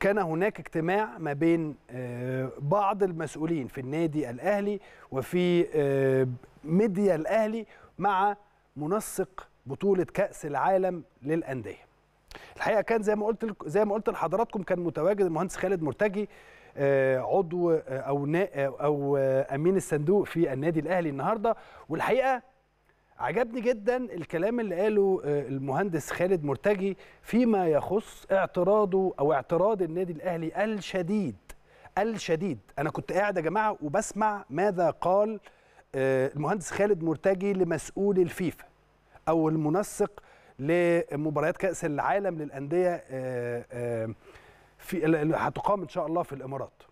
كان هناك اجتماع ما بين آه، بعض المسؤولين في النادي الاهلي وفي آه، ميديا الاهلي مع منسق بطوله كاس العالم للانديه الحقيقه كان زي ما قلت زي ما قلت لحضراتكم كان متواجد المهندس خالد مرتجي آه، عضو او او امين الصندوق في النادي الاهلي النهارده والحقيقه عجبني جدا الكلام اللي قاله آه، المهندس خالد مرتجي فيما يخص اعتراضه او اعتراض النادي الاهلي الشديد الشديد انا كنت قاعد يا جماعه وبسمع ماذا قال آه، المهندس خالد مرتجي لمسؤول الفيفا او المنسق لمباريات كاس العالم للانديه آه، في هتقام ان شاء الله في الامارات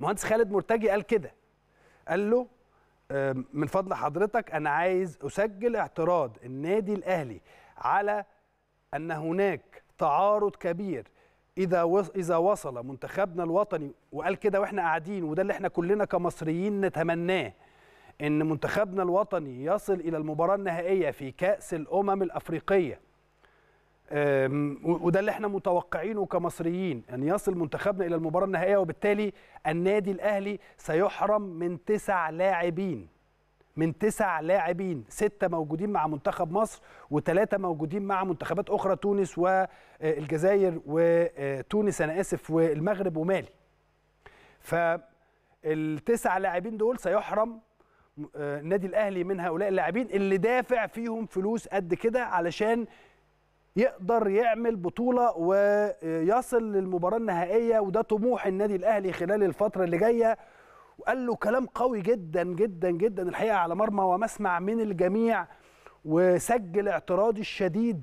المهندس خالد مرتجي قال كده قال له من فضل حضرتك انا عايز اسجل اعتراض النادي الاهلي على ان هناك تعارض كبير اذا اذا وصل منتخبنا الوطني وقال كده واحنا قاعدين وده اللي احنا كلنا كمصريين نتمناه ان منتخبنا الوطني يصل الى المباراه النهائيه في كاس الامم الافريقيه وده اللي احنا متوقعينه كمصريين ان يصل منتخبنا الى المباراه النهائيه وبالتالي النادي الاهلي سيحرم من تسع لاعبين من تسع لاعبين ستة موجودين مع منتخب مصر وثلاثة موجودين مع منتخبات أخرى تونس والجزائر آه، وتونس آه، أنا آسف والمغرب ومالي فالتسع لاعبين دول سيحرم آه، النادي الأهلي من هؤلاء اللاعبين اللي دافع فيهم فلوس قد كده علشان يقدر يعمل بطولة ويصل للمباراة النهائية وده طموح النادي الأهلي خلال الفترة اللي جاية وقال له كلام قوي جدا جدا جدا الحقيقة على مرمى ومسمع من الجميع وسجل اعتراضي الشديد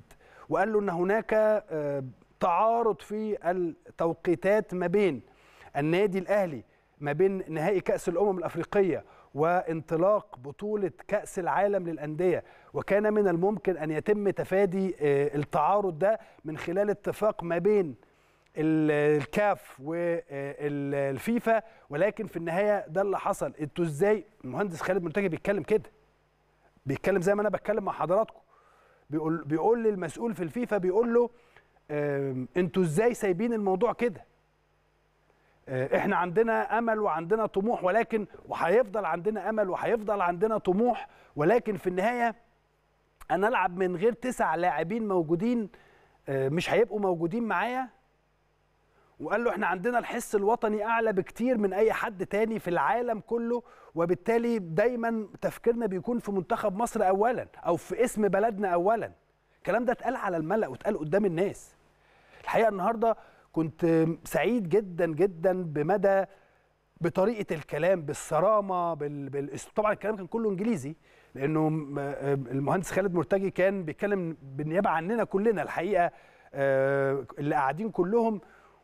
وقال له ان هناك آه، تعارض في التوقيتات ما بين النادي الاهلي ما بين نهائي كاس الامم الافريقيه وانطلاق بطولة كأس العالم للأندية وكان من الممكن أن يتم تفادي آه، التعارض ده من خلال اتفاق ما بين الكاف والفيفا آه، ولكن في النهاية ده اللي حصل انتوا ازاي المهندس خالد منتجي بيتكلم كده بيتكلم زي ما انا بتكلم مع حضراتكم بيقول بيقول للمسؤول في الفيفا بيقول له انتوا ازاي سايبين الموضوع كده آه، احنا عندنا امل وعندنا طموح ولكن وهيفضل عندنا امل وهيفضل عندنا طموح ولكن في النهايه انا العب من غير تسع لاعبين موجودين آه، مش هيبقوا موجودين معايا وقال له احنا عندنا الحس الوطني اعلى بكتير من اي حد تاني في العالم كله وبالتالي دايما تفكيرنا بيكون في منتخب مصر اولا او في اسم بلدنا اولا الكلام ده اتقال على الملأ واتقال قدام الناس الحقيقه النهارده كنت سعيد جدا جدا بمدى بطريقه الكلام بالصرامه بال... بال... طبعا الكلام كان كله انجليزي لانه آه، المهندس خالد مرتجي كان بيتكلم بالنيابه عننا كلنا الحقيقه آه، اللي قاعدين كلهم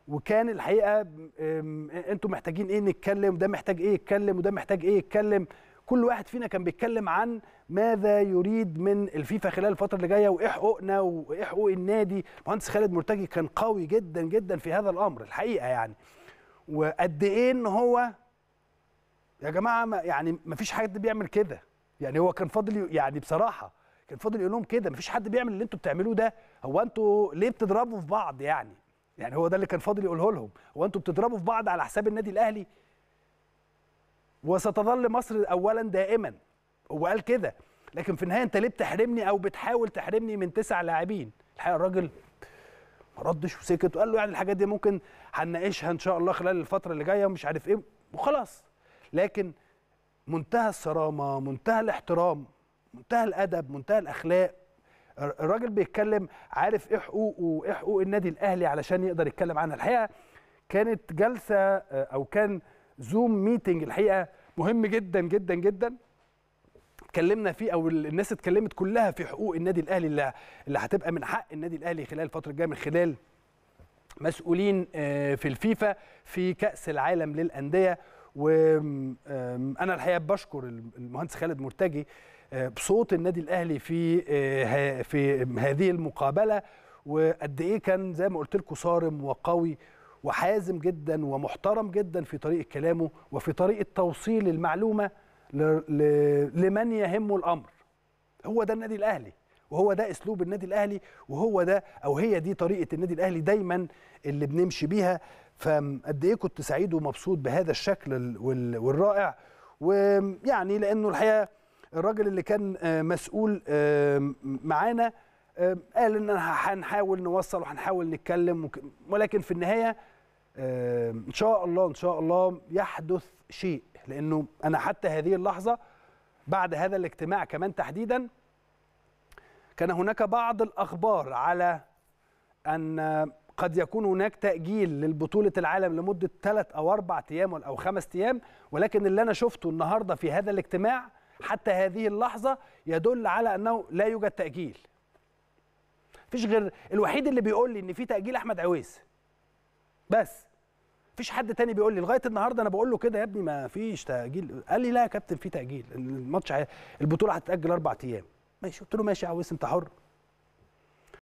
وكان الحقيقه آه، انتم محتاجين ايه نتكلم وده محتاج ايه يتكلم وده محتاج ايه يتكلم كل واحد فينا كان بيتكلم عن ماذا يريد من الفيفا خلال الفتره اللي جايه وايه حقوقنا وايه حقوق النادي المهندس خالد مرتجي كان قوي جدا جدا في هذا الامر الحقيقه يعني وقد ايه ان هو يا جماعه ما يعني ما فيش حد بيعمل كده يعني هو كان فاضل يعني بصراحه كان فاضل يقول لهم كده ما فيش حد بيعمل اللي انتوا بتعملوه ده هو انتوا ليه بتضربوا في بعض يعني يعني هو ده اللي كان فاضل يقوله لهم هو انتوا بتضربوا في بعض على حساب النادي الاهلي وستظل مصر اولا دائما هو قال كده لكن في النهايه انت ليه بتحرمني او بتحاول تحرمني من تسع لاعبين الحقيقه الراجل ما ردش وسكت وقال له يعني الحاجات دي ممكن هنناقشها ان شاء الله خلال الفتره اللي جايه ومش عارف ايه وخلاص لكن منتهى الصرامه منتهى الاحترام منتهى الادب منتهى الاخلاق الراجل بيتكلم عارف ايه حقوقه وايه حقوق النادي الاهلي علشان يقدر يتكلم عنها الحقيقه كانت جلسه آه، او كان زوم ميتنج الحقيقه مهم جدا جدا جدا اتكلمنا فيه او الناس اتكلمت كلها في حقوق النادي الاهلي اللي اللي هتبقى من حق النادي الاهلي خلال الفتره الجايه من خلال مسؤولين آه، في الفيفا في كاس العالم للانديه وانا الحقيقه بشكر المهندس خالد مرتجي آه، بصوت النادي الاهلي في آه، في هذه المقابله وقد ايه كان زي ما قلت لكم صارم وقوي وحازم جدا ومحترم جدا في طريقه كلامه وفي طريقه توصيل المعلومه لمن يهمه الامر هو ده النادي الاهلي وهو ده اسلوب النادي الاهلي وهو ده او هي دي طريقه النادي الاهلي دايما اللي بنمشي بيها فقد ايه كنت سعيد ومبسوط بهذا الشكل والرائع ويعني لانه الحقيقه الراجل اللي كان آه، مسؤول آه، معانا آه، قال ان هنحاول نوصل وهنحاول نتكلم ولكن في النهايه ان شاء الله ان شاء الله يحدث شيء لانه انا حتى هذه اللحظه بعد هذا الاجتماع كمان تحديدا كان هناك بعض الاخبار على ان قد يكون هناك تاجيل للبطوله العالم لمده ثلاث او اربع ايام او خمس ايام ولكن اللي انا شفته النهارده في هذا الاجتماع حتى هذه اللحظه يدل على انه لا يوجد تاجيل مفيش غير الوحيد اللي بيقول لي ان في تاجيل احمد عويس بس مفيش حد تاني بيقول لي لغايه النهارده انا بقول له كده يا ابني ما فيش تاجيل قال لي لا يا كابتن في تاجيل الماتش البطوله هتتاجل اربع ايام ماشي قلت له ماشي يا عويس انت حر